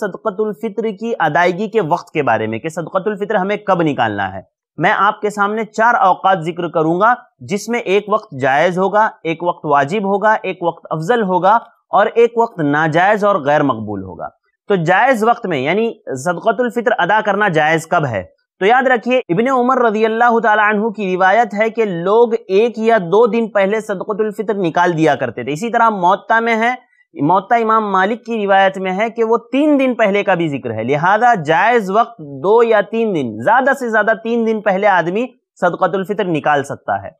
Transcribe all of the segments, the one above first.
सदक़तुल्फ़ित्र की अदायगी के वक्त के बारे में कि सदक़तुल्फ़ित्र हमें कब निकालना है मैं आपके सामने चार अवकात जिक्र करूंगा जिसमें एक वक्त जायज़ होगा एक वक्त वाजिब होगा एक वक्त अफजल होगा और एक वक्त नाजायज़ और गैर मकबूल होगा तो जायज़ वक्त में यानी सदक़तुल्फ़ित्र अदा करना जायज़ कब है तो याद रखिए इबन उमर रजी अल्लाह तु की रिवायत है कि लोग एक या दो दिन पहले सदक़तुल्फ़ित्र निकाल दिया करते थे इसी तरह मौत में है मौत इमाम मालिक की रिवायत में है कि वो तीन दिन पहले का भी जिक्र है लिहाजा जायज़ वक्त दो या तीन दिन ज़्यादा से ज़्यादा तीन दिन पहले आदमी सदक़तुल्फ़ितर निकाल सकता है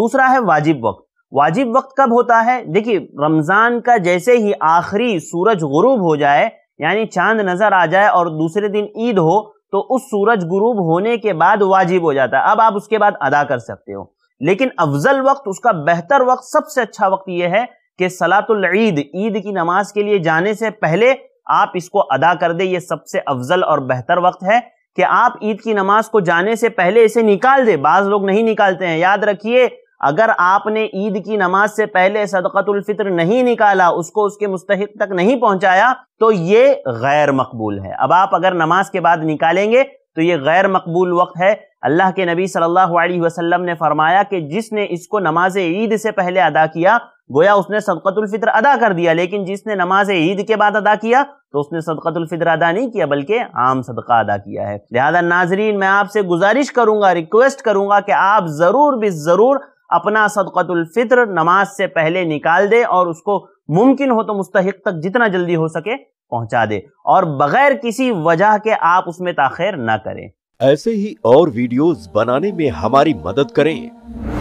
दूसरा है वाजिब वक्त वाजिब वक्त कब होता है देखिए रमज़ान का जैसे ही आखिरी सूरज गुरूब हो जाए यानी चांद नज़र आ जाए और दूसरे दिन ईद हो तो उस सूरज गुरूब होने के बाद वाजिब हो जाता है अब आप उसके बाद अदा कर सकते हो लेकिन अफजल वक्त उसका बेहतर वक्त सबसे अच्छा वक्त यह है कि सलातुल ईद ईद की नमाज के लिए जाने से पहले आप इसको अदा कर दे ये सबसे अफजल और बेहतर वक्त है कि आप ईद की नमाज को जाने से पहले इसे निकाल दे बाज लोग नहीं निकालते हैं याद रखिए अगर आपने ईद की नमाज से पहले फित्र नहीं निकाला उसको उसके मुस्तक तक नहीं पहुंचाया तो ये गैर मकबूल है अब आप अगर नमाज के बाद निकालेंगे तो ये गैर मकबूल वक्त है अल्लाह के नबी सल्लल्लाहु अलैहि वसल्लम ने फरमाया कि जिसने इसको नमाज ईद से पहले अदा किया गोया उसने सदकतुल्फित्र अदा कर दिया लेकिन जिसने नमाज ईद के बाद अदा किया तो उसने सदकतुल्फित्र अदा नहीं किया बल्कि आम सदका अदा किया है लिहाजा नाजरीन मैं आपसे गुजारिश करूंगा रिक्वेस्ट करूंगा कि आप जरूर भी जरूर अपना सदकतुल्फित्र नमाज से पहले निकाल दे और उसको मुमकिन हो तो मुस्तक तक जितना जल्दी हो सके पहुंचा दे और बगैर किसी वजह के आप उसमें ताखिर ना करें ऐसे ही और वीडियोस बनाने में हमारी मदद करें